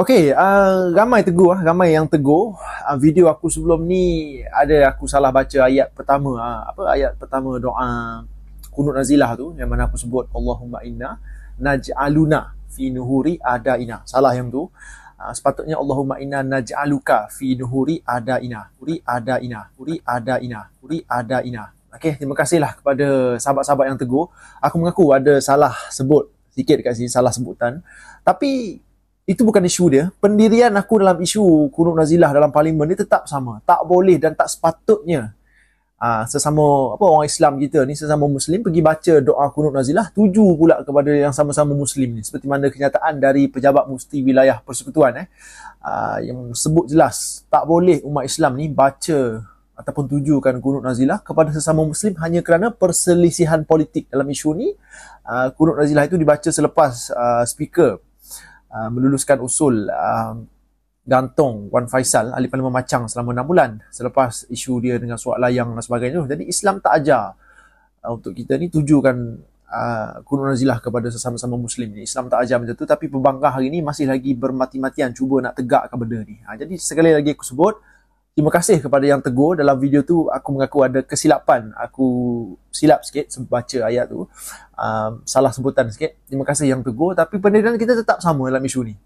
Okay, uh, ramai tegur, ah, ramai yang tegur. Uh, video aku sebelum ni ada aku salah baca ayat pertama. Uh, apa ayat pertama doa kunut nazilah tu yang mana aku sebut Allahumma inna naj'aluna fi nuhuri adaina. Salah yang tu. Uh, sepatutnya Allahumma inna naj'aluka fi nuhuri adaina. Huri ada Huri adaina. ada adaina. Okay, terima kasihlah kepada sahabat-sahabat yang tegur. Aku mengaku ada salah sebut sikit dekat sini, salah sebutan. Tapi itu bukan isu dia. Pendirian aku dalam isu kurung nazilah dalam parlimen ni tetap sama. Tak boleh dan tak sepatutnya Aa, ah, sesama apa orang Islam kita ni sesama muslim pergi baca doa kunut nazilah tuju pula kepada yang sama-sama muslim ni seperti mana kenyataan dari pejabat mufti wilayah persekutuan eh Aa, ah, yang sebut jelas tak boleh umat Islam ni baca ataupun tujukan kunut nazilah kepada sesama muslim hanya kerana perselisihan politik dalam isu ni uh, kunut nazilah itu dibaca selepas uh, speaker Ah, meluluskan usul uh, gantung Wan Faisal ahli parlimen Macang selama enam bulan selepas isu dia dengan suak layang dan sebagainya jadi Islam tak ajar uh, untuk kita ni tujukan uh, kurun azilah kepada sesama-sama muslim ni Islam tak ajar macam tu tapi pembangkang hari ni masih lagi bermati-matian cuba nak tegakkan benda ni uh, jadi sekali lagi aku sebut terima kasih kepada yang tegur dalam video tu aku mengaku ada kesilapan aku silap sikit baca ayat tu um, salah sebutan sikit terima kasih yang tegur tapi pendirian kita tetap sama dalam isu ni